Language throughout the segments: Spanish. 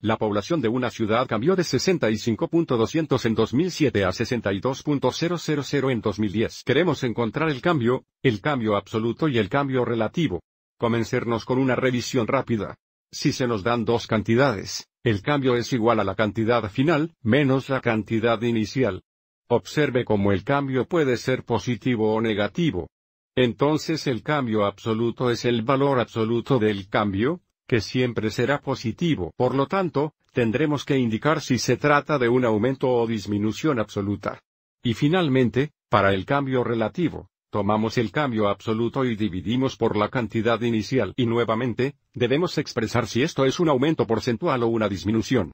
La población de una ciudad cambió de 65.200 en 2007 a 62.000 en 2010. Queremos encontrar el cambio, el cambio absoluto y el cambio relativo. Comencernos con una revisión rápida. Si se nos dan dos cantidades, el cambio es igual a la cantidad final, menos la cantidad inicial. Observe cómo el cambio puede ser positivo o negativo. Entonces el cambio absoluto es el valor absoluto del cambio, que siempre será positivo. Por lo tanto, tendremos que indicar si se trata de un aumento o disminución absoluta. Y finalmente, para el cambio relativo, tomamos el cambio absoluto y dividimos por la cantidad inicial y nuevamente, debemos expresar si esto es un aumento porcentual o una disminución.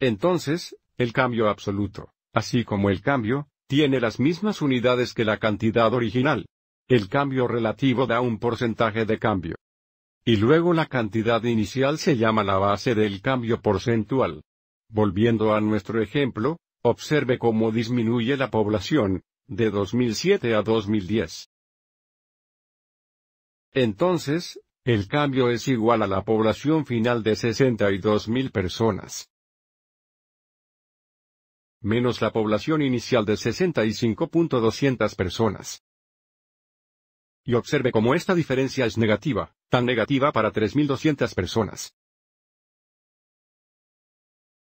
Entonces, el cambio absoluto, así como el cambio, tiene las mismas unidades que la cantidad original. El cambio relativo da un porcentaje de cambio. Y luego la cantidad inicial se llama la base del cambio porcentual. Volviendo a nuestro ejemplo, observe cómo disminuye la población, de 2007 a 2010. Entonces, el cambio es igual a la población final de 62.000 personas. Menos la población inicial de 65.200 personas. Y observe cómo esta diferencia es negativa, tan negativa para 3.200 personas.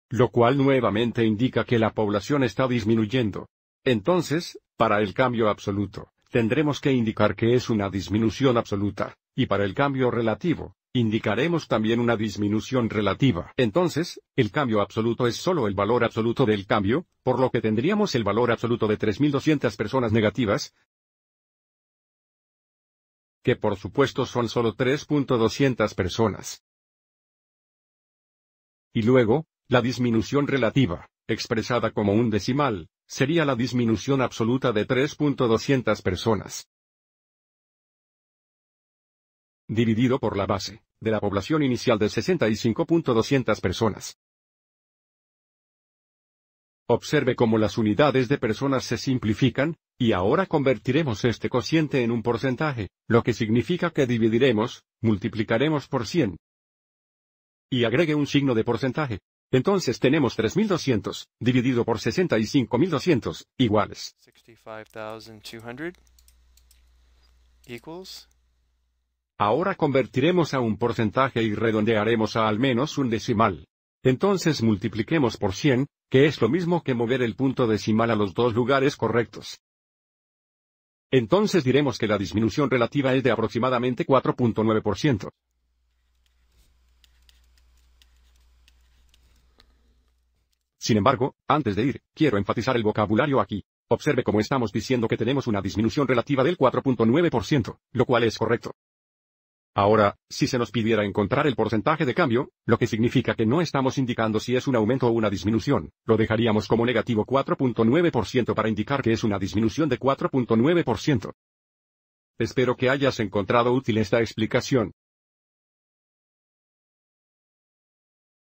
Lo cual nuevamente indica que la población está disminuyendo. Entonces, para el cambio absoluto, tendremos que indicar que es una disminución absoluta, y para el cambio relativo, indicaremos también una disminución relativa. Entonces, el cambio absoluto es solo el valor absoluto del cambio, por lo que tendríamos el valor absoluto de 3.200 personas negativas, que por supuesto son solo 3.200 personas. Y luego, la disminución relativa, expresada como un decimal, sería la disminución absoluta de 3.200 personas. Dividido por la base, de la población inicial de 65.200 personas. Observe cómo las unidades de personas se simplifican, y ahora convertiremos este cociente en un porcentaje, lo que significa que dividiremos, multiplicaremos por 100. Y agregue un signo de porcentaje. Entonces tenemos 3200, dividido por 65200, iguales. Ahora convertiremos a un porcentaje y redondearemos a al menos un decimal. Entonces multipliquemos por 100, que es lo mismo que mover el punto decimal a los dos lugares correctos. Entonces diremos que la disminución relativa es de aproximadamente 4.9%. Sin embargo, antes de ir, quiero enfatizar el vocabulario aquí. Observe cómo estamos diciendo que tenemos una disminución relativa del 4.9%, lo cual es correcto. Ahora, si se nos pidiera encontrar el porcentaje de cambio, lo que significa que no estamos indicando si es un aumento o una disminución, lo dejaríamos como negativo 4.9% para indicar que es una disminución de 4.9%. Espero que hayas encontrado útil esta explicación.